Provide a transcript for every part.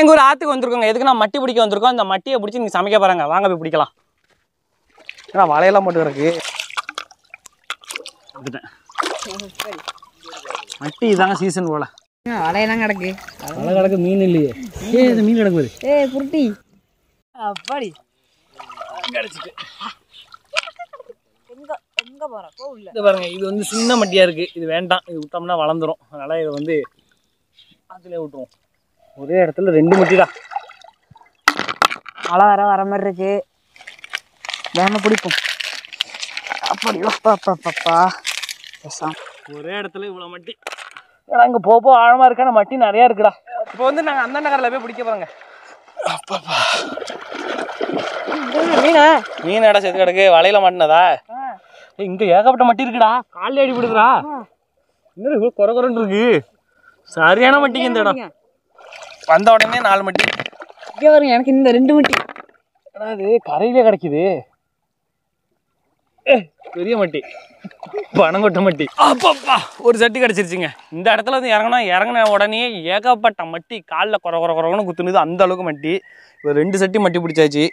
எங்கள் ஊர் ஆற்றுக்கு வந்துருக்கோங்க எதுக்கு நான் மட்டி பிடிக்க வந்திருக்கோம் அந்த மட்டியை பிடிச்சி நீங்கள் சமைக்க போகிறாங்க வாங்க போய் பிடிக்கலாம் ஏன்னா வலையெல்லாம் மட்டும் இருக்கு மட்டி இதாங்க சீசன் போல வலையெல்லாம் கிடக்கு கிடக்கு மீன் இல்லையே இது மீன் பாருங்க இது வந்து சின்ன இருக்குது இது வேண்டாம் இது வளர்ந்துரும் அதனால் இதை வந்து அதிலே விட்டுருவோம் ஒரே இடத்துல ரெண்டு முட்டிடா மழை வர வர மாதிரி இருக்கு வேகமாக பிடிப்போம் அப்படி பாப்பா பேசாம ஒரே இடத்துல இவ்வளோ மட்டி ஏன்னா இங்கே போக போக ஆழமாக இருக்கான மட்டி நிறையா இருக்குடா இப்போ வந்து நாங்கள் அந்த நகரில் போய் பிடிக்க போகிறோங்க அப்பாப்பா மீனா மீன் இடம் செத்து கிடக்கு வலையில் மாட்டினதா இங்கே ஏகப்பட்ட மட்டி இருக்குடா காலில் அடி விடுதுடா இன்னும் குறை குறைன்னு இருக்கு சரியான மட்டிங்க இந்த இடம் வந்த உடனே நாலு மட்டி இங்கே வரும் எனக்கு இந்த ரெண்டு மட்டி அதாவது கரையிலே கிடைக்குது பெரிய மட்டி பனங்கொட்டை மட்டி அப்பப்பா ஒரு சட்டி கிடைச்சிருச்சுங்க இந்த இடத்துல வந்து இறங்கினா இறங்கின உடனே ஏகப்பட்ட மட்டி காலில் குற குற குறவுன்னு குத்துனது அந்த அளவுக்கு மட்டி இப்போ ரெண்டு சட்டி மட்டி பிடிச்சாச்சு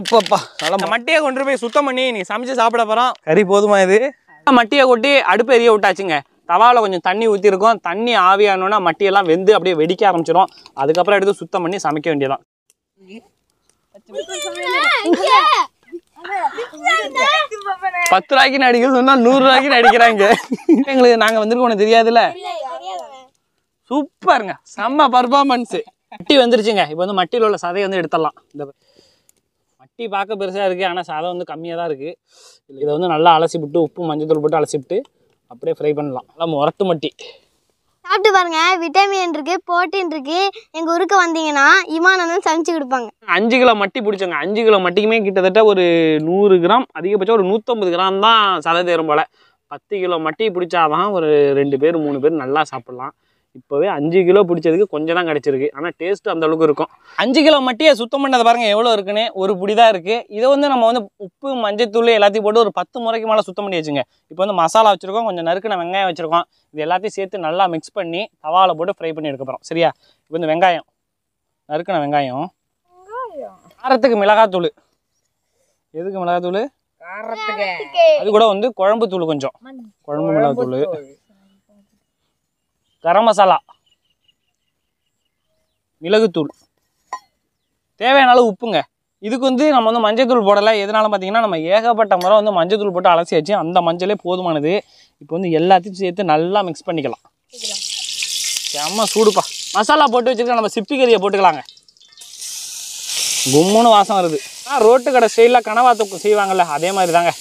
அப்பப்பா நல்லா மட்டியை கொண்டு போய் சுத்தம் பண்ணி நீ சமைச்சு சாப்பிட போகிறான் கறி போதுமா இது மட்டியை கொட்டி அடுப்பு எரிய விட்டாச்சுங்க தவாவில் கொஞ்சம் தண்ணி ஊற்றிருக்கோம் தண்ணி ஆவியானோன்னா மட்டியெல்லாம் வெந்து அப்படியே வெடிக்க ஆரம்பிச்சிடும் அதுக்கப்புறம் எடுத்து சுத்தம் பண்ணி சமைக்க வேண்டியதான் பத்து ரூபாய்க்கு அடிக்கிறது சொன்னால் நூறு ரூபாய்க்கு நடிக்கிறாங்க எங்களுக்கு நாங்கள் வந்துருக்கோம் ஒண்ணு தெரியாதுல்ல சூப்பருங்க செம்ம பர்ஃபார்மன்ஸ் மட்டி வந்துருச்சுங்க இப்போ வந்து மட்டியில் உள்ள சதையை வந்து எடுத்துடலாம் இந்த மட்டி பார்க்க பெருசாக இருக்குது ஆனால் சதை வந்து கம்மியாக தான் இருக்குது இதை வந்து நல்லா அலசிவிட்டு உப்பு மஞ்சள் தூள் போட்டு அலசிவிட்டு அப்படியே ஃப்ரை பண்ணலாம் நல்லா உரத்து மட்டி சாப்பிட்டு பாருங்க விட்டமின் இருக்கு புரோட்டீன் இருக்கு எங்க ஊருக்கு வந்தீங்கன்னா இமானந்தம் சமைச்சு கொடுப்பாங்க அஞ்சு கிலோ மட்டி பிடிச்சோங்க அஞ்சு கிலோ மட்டிக்குமே கிட்டத்தட்ட ஒரு நூறு கிராம் அதிகபட்சம் ஒரு நூற்றம்பது கிராம் தான் சதை தேரும் போல பத்து கிலோ மட்டி பிடிச்சாதான் ஒரு ரெண்டு பேர் மூணு பேர் நல்லா சாப்பிட்லாம் இப்போவே அஞ்சு கிலோ பிடிச்சதுக்கு கொஞ்சம் தான் கிடச்சிருக்கு ஆனால் டேஸ்ட்டு அந்தளவுக்கு இருக்கும் அஞ்சு கிலோ மட்டியை சுத்தம் பண்ணதை பாருங்கள் எவ்வளோ இருக்குன்னு ஒரு பிடி தான் இருக்குது இதை வந்து நம்ம வந்து உப்பு மஞ்சத்தூள் எல்லாத்தையும் போட்டு ஒரு பத்து முறைக்கு மேலே சுத்தம் பண்ணி வச்சுங்க இப்போ வந்து மசாலா வச்சுருக்கோம் கொஞ்சம் நறுக்கின வெங்காயம் வச்சுருக்கோம் இது எல்லாத்தையும் சேர்த்து நல்லா மிக்ஸ் பண்ணி தவாவில் போட்டு ஃப்ரை பண்ணி எடுக்க போகிறோம் சரியா இப்போ இந்த வெங்காயம் நறுக்கின வெங்காயம் காரத்துக்கு மிளகாத்தூள் எதுக்கு மிளகாத்தூள் அது கூட வந்து குழம்பு தூள் கொஞ்சம் குழம்பு மிளகாத்தூள் கரம் மசாலா மிளகுத்தூள் தேவையான அளவு உப்புங்க இதுக்கு வந்து நம்ம வந்து மஞ்சள் தூள் போடலை எதனால பார்த்தீங்கன்னா நம்ம ஏகப்பட்ட முறை வந்து மஞ்சள் தூள் போட்டு அலசியாச்சு அந்த மஞ்சளே போதுமானது இப்போ வந்து எல்லாத்தையும் சேர்த்து நல்லா மிக்ஸ் பண்ணிக்கலாம் செம்ம சூடுப்பா மசாலா போட்டு வச்சுருக்க நம்ம சிப்பி கறியை போட்டுக்கலாங்க கும்முன்னு வாசம் வருது ஆனால் ரோட்டு கடை ஸ்டைலில் கனவா தூக்கம் செய்வாங்கள்ல அதே மாதிரி தாங்க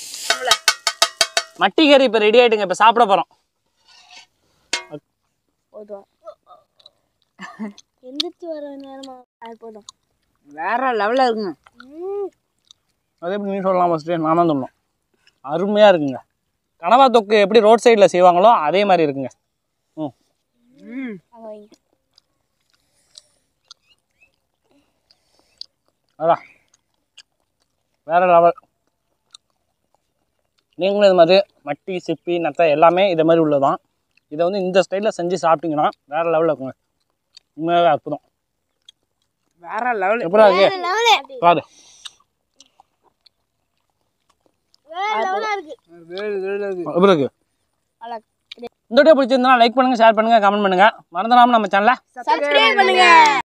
மட்டி கறி இப்போ ரெடி ஆகிட்டுங்க இப்போ சாப்பிட போகிறோம் போதும் எந்திரிச்சு வர நேரமா அது போதும் வேற லெவலில் இருக்குங்க அது எப்படி நீ சொல்லலாம் ஃபஸ்ட்டு நான் தான் சொல்லணும் அருமையாக இருக்குங்க கனவா தொக்கு எப்படி ரோட் சைடில் செய்வாங்களோ அதே மாதிரி இருக்குங்க ம் அதான் வேற லெவல் நீங்களும் இது மாதிரி மட்டி சிப்பி நத்தை எல்லாமே இதை மாதிரி உள்ளதான் இதை வந்து இந்த ஸ்டைலில் செஞ்சு சாப்பிட்டிங்கன்னா வேறு லெவலில் இருக்குங்க உண்மையாகவே அற்புதம் வேற லெவல் எப்படி இருக்கு பாரு இந்த வீடியோ பிடிச்சிருந்தா லைக் பண்ணுங்க ஷேர் பண்ணுங்க கமெண்ட் பண்ணுங்க மறந்துடாம நம்ம சேனலை சப்ஸ்கிரைப் பண்ணுங்க